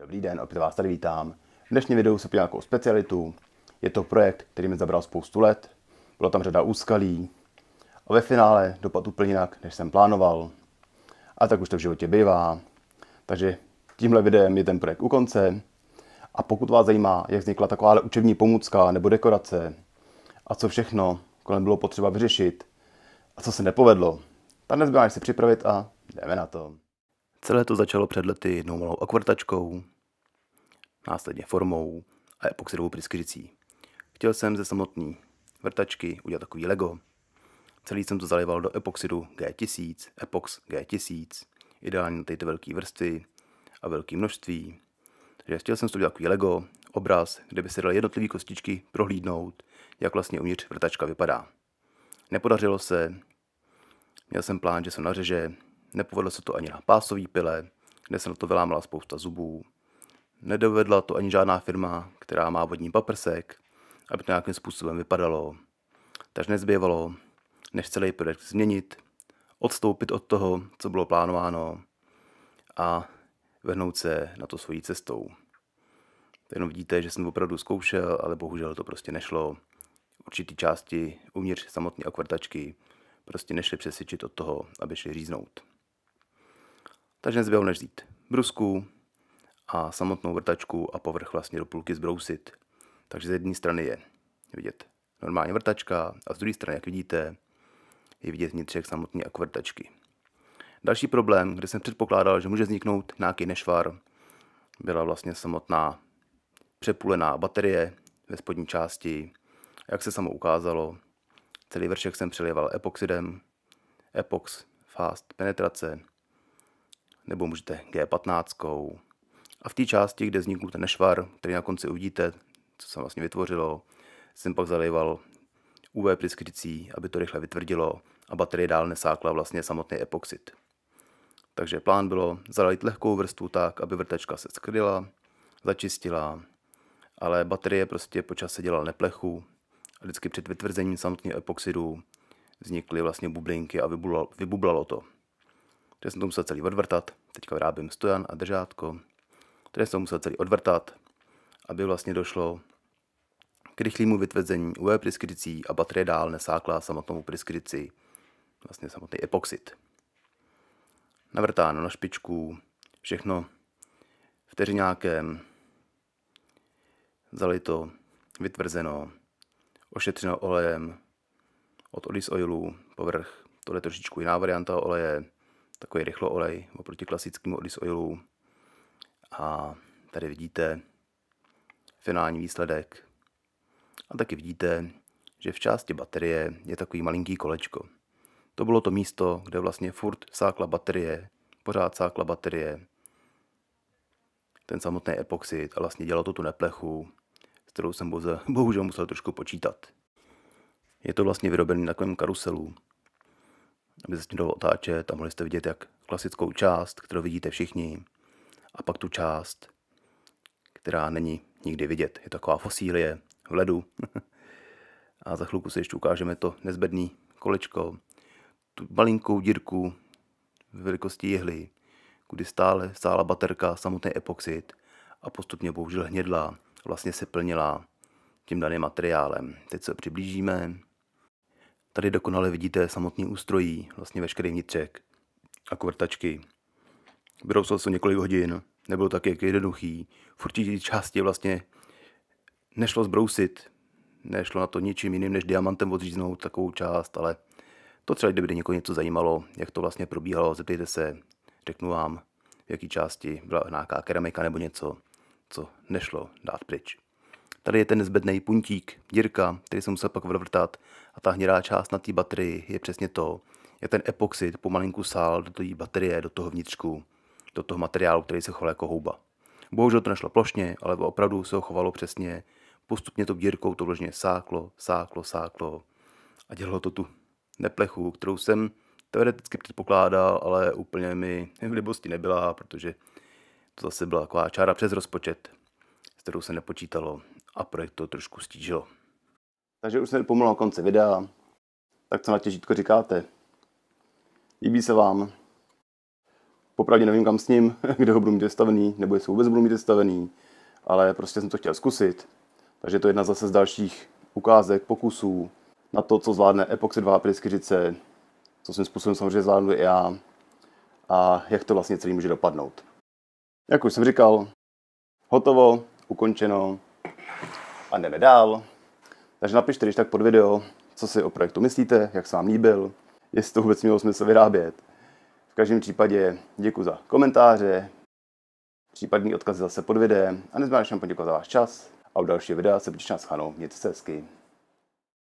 Dobrý den, opět vás tady vítám. V dnešním videu se podívám nějakou specialitu. Je to projekt, který mi zabral spoustu let. Bylo tam řada úskalí. A ve finále dopad úplně jinak, než jsem plánoval. A tak už to v životě bývá. Takže tímhle videem je ten projekt u konce. A pokud vás zajímá, jak vznikla taková učební pomůcka nebo dekorace a co všechno kolem bylo potřeba vyřešit a co se nepovedlo, tak nezbývá, než se připravit a jdeme na to. Celé to začalo před lety jednou malou akvartačkou, následně formou a epoxidovou pryskyřicí. Chtěl jsem ze samotné vrtačky udělat takový Lego. Celý jsem to zalival do epoxidu G1000, epox G1000, ideálně na tyto velké vrstvy a velké množství. Takže chtěl jsem to udělat takový Lego, obraz, kde by se dal jednotlivé kostičky prohlídnout, jak vlastně uvnitř vrtačka vypadá. Nepodařilo se, měl jsem plán, že se nařeže Nepovedlo se to ani na pásový pile, kde se na to vylámala spousta zubů. Nedovedla to ani žádná firma, která má vodní paprsek, aby to nějakým způsobem vypadalo. Takže nezbývalo, než celý projekt změnit, odstoupit od toho, co bylo plánováno a vrhnout se na to svojí cestou. Jenom vidíte, že jsem opravdu zkoušel, ale bohužel to prostě nešlo. Určitý části uvnitř samotné akvartačky prostě nešly přesvědčit od toho, aby šly říznout. Takže nezbylo než vzít brusku a samotnou vrtačku a povrch vlastně do půlky zbrousit. Takže z jedné strany je vidět normálně vrtačka a z druhé strany, jak vidíte, je vidět vnitřek samotné vrtačky. Další problém, kde jsem předpokládal, že může vzniknout nějaký nešvar, byla vlastně samotná přepulená baterie ve spodní části. Jak se samo ukázalo, celý vršek jsem přelival epoxidem, epox fast penetrace nebo můžete G15. A v té části, kde vznikl ten nešvar, který na konci uvidíte, co se vlastně vytvořilo, jsem pak zalejval UV pryskrycí, aby to rychle vytvrdilo a baterie dál nesákla vlastně samotný epoxid. Takže plán bylo zalít lehkou vrstvu tak, aby vrtačka se skryla, začistila, ale baterie prostě se dělala neplechu a vždycky před vytvrzením samotného epoxidu vznikly vlastně bublinky a vybublalo, vybublalo to. Tady jsem to musel celý odvrtat, teďka vyrábím stojan a držátko. Tady jsem to musel celý odvrtat, aby vlastně došlo k rychlému vytvrzení UV pryskrycí a baterie dál nesákla samotnou pryskryci, vlastně samotný epoxid. Navrtáno na špičku, všechno vteřinákem, zalito, vytvrzeno, ošetřeno olejem od Olis Oilu, povrch, tohle je trošičku jiná varianta oleje, takový rychlo olej oproti klasickému Olis Oilu. A tady vidíte finální výsledek. A taky vidíte, že v části baterie je takový malinký kolečko. To bylo to místo, kde vlastně furt sákla baterie, pořád sákla baterie, ten samotný epoxid a vlastně dělalo to tu neplechu, s kterou jsem bohužel musel trošku počítat. Je to vlastně vyrobený na takovém karuselu, aby se s tím dalo otáčet a mohli jste vidět jak klasickou část, kterou vidíte všichni, a pak tu část, která není nikdy vidět. Je taková fosílie v ledu. a za chvilku si ještě ukážeme to nezbedný kolečko, tu malinkou dírku ve velikosti jehly, kudy stále stála baterka, samotný epoxid a postupně bohužel hnědla, vlastně se plnila tím daným materiálem. Teď se přiblížíme Tady dokonale vidíte samotný ústrojí, vlastně veškerý vnitřek a kvrtačky. Brousil jsem několik hodin, nebyl tak jak jednoduchý. V určitý části vlastně nešlo zbrousit, nešlo na to ničím jiným, než diamantem odříznout takovou část, ale to třeba, kdyby někoho něco zajímalo, jak to vlastně probíhalo, zeptejte se, řeknu vám, v jaký části byla nějaká keramika nebo něco, co nešlo dát pryč. Tady je ten nezbedný puntík, dírka, který jsem musel pak odvrtat a ta hnědá část na té baterii je přesně to, je ten epoxid pomalinku sál do té baterie, do toho vnitřku, do toho materiálu, který se choval jako houba. Bohužel to nešlo plošně, ale opravdu se ho chovalo přesně. Postupně to dírkou to vložně sáklo, sáklo, sáklo a dělalo to tu neplechu, kterou jsem teoreticky předpokládal, ale úplně mi v libosti nebyla, protože to zase byla taková čára přes rozpočet, s kterou se nepočítalo a projekt to trošku stížilo. Takže už jsme pomalu na konci videa. Tak co na těžítko říkáte? Líbí se vám? Popravdě nevím, kam s ním, kde ho budu mít vystavený, nebo jestli vůbec budu mít vystavený, ale prostě jsem to chtěl zkusit. Takže to je jedna zase z dalších ukázek, pokusů na to, co zvládne 2 pryskyřice, co svým způsobem samozřejmě zvládnu i já a jak to vlastně celý může dopadnout. Jak už jsem říkal, hotovo, ukončeno, a jdeme dál. Takže napište, když tak pod video, co si o projektu myslíte, jak se vám líbil, jestli to vůbec mělo smysl vyrábět. V každém případě děkuji za komentáře, případný odkaz zase pod videem a nezbývá, než vám poděkovat za váš čas a u dalšího videa se budu s chanou, mějte se hezky.